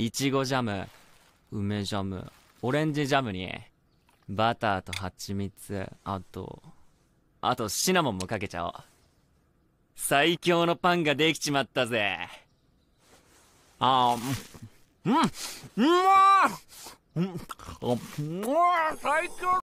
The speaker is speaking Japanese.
いちごジャム、梅ジャム、オレンジジャムに、バターと蜂蜜、あと、あとシナモンもかけちゃおう。最強のパンができちまったぜ。あー、うん、うん、うまー、うん、うま最強